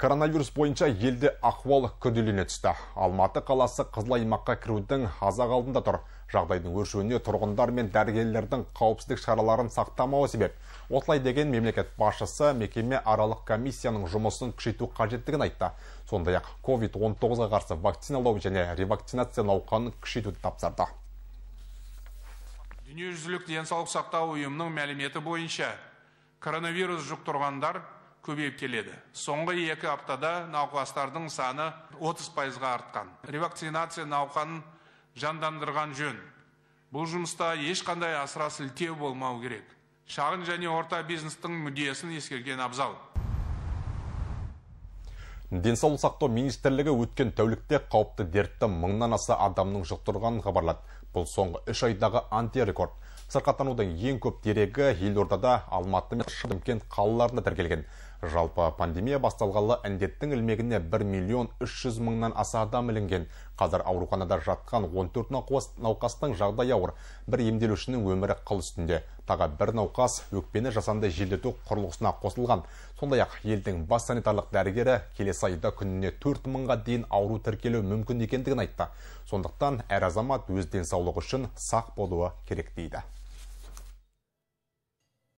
Коронавирус бойынша елде ахуал күрделене түсті. Алматы қаласы қызыл аймаққа кірудің азақ алдында тұр. Жағдайдың өршуіне тұрғындар мен дәрігерлердің қауіпсіздік шараларын сақтамауы себеп. Осылай деген мемлекет басшысы мекеме аралық комиссияның жұмысын күшейту қажеттігін айтты. Сондай-ақ COVID-19-ға қарсы вакциналау және ревакцинация науқанын күшейтуді тапсырды. Дүниежүзілік денсаулық сақтау ұйымының мәліметі бойынша коронавирус жұқтырғандар көбейіп келеді соңғы екі аптада науқастардың саны 30 пайызға артқан ревакцинация науқанын жандандырған жөн бұл жұмыста ешқандай асыра сілтеу болмау керек шағын және орта бизнестің мүддесін ескерген абзал денсаулық сақтау министрлігі өткен тәулікте қауіпті дертті мыңнан аса адамның жұқтырғанын хабарлады бұл соңғы үш айдағы антирекорд сырқаттанудың ең көп дерегі елордада алматы мен шымкент қалаларында тіркелген Жалпы пандемия басталғалы індеттің ілмегіне 1 миллион 300 мыңнан аса адам ілінген. Қазір ауруханада жатқан 14 науқастың жағдайы ауыр. Бір емделушінің өмірі қыл үстінде. Тағы бір науқас өкпені жасанды желдету құрылғысына қосылған. Сондай-ақ елдің бас санитарлық дәрігері келесі айда күніне 4 мыңға дейін ауру тіркелу мүмкін екендігін айтты. Сондықтан әр азамат өз денсаулығы үшін сақ болуы керек дейді.